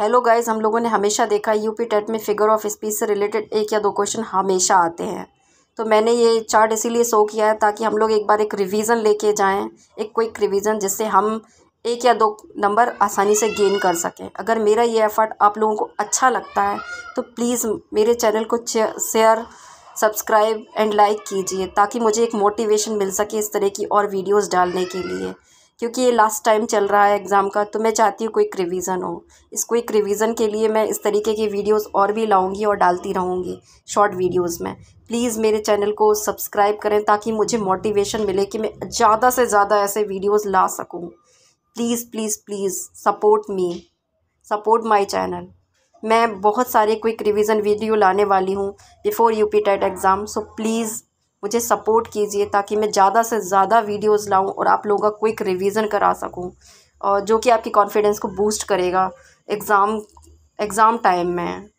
hello guys हम लोगों ने हमेशा देखा यूपी टेट में फिगर ऑफ स्पीच से रिलेटेड एक या दो क्वेश्चन हमेशा आते हैं तो मैंने ये चार्ट इसीलिए शो किया है ताकि हम लोग एक बार एक रिवीजन लेके जाएं एक क्विक रिवीजन जिससे हम एक या दो नंबर आसानी से गेन कर सकें अगर मेरा ये एफर्ट आप लोगों को अच्छा लगता है तो प्लीज़ मेरे चैनल को शेयर सब्सक्राइब एंड लाइक कीजिए ताकि मुझे एक मोटिवेशन मिल सके इस तरह की और वीडियोज़ डालने के लिए क्योंकि ये लास्ट टाइम चल रहा है एग्ज़ाम का तो मैं चाहती हूँ क्विक रिवीज़न हो इस क्विक रिवीज़न के लिए मैं इस तरीके की वीडियोस और भी लाऊंगी और डालती रहूँगी शॉर्ट वीडियोस में प्लीज़ मेरे चैनल को सब्सक्राइब करें ताकि मुझे मोटिवेशन मिले कि मैं ज़्यादा से ज़्यादा ऐसे वीडियोज़ ला सकूँ please please please support me support my channel मैं बहुत सारे क्विक रिविज़न वीडियो लाने वाली हूँ before P TET exam so please मुझे सपोर्ट कीजिए ताकि मैं ज़्यादा से ज़्यादा वीडियोज़ लाऊँ और आप लोगों का क्विक रिविज़न करा सकूँ और जो कि आपकी कॉन्फिडेंस को बूस्ट करेगा एग्ज़ाम एग्ज़ाम टाइम में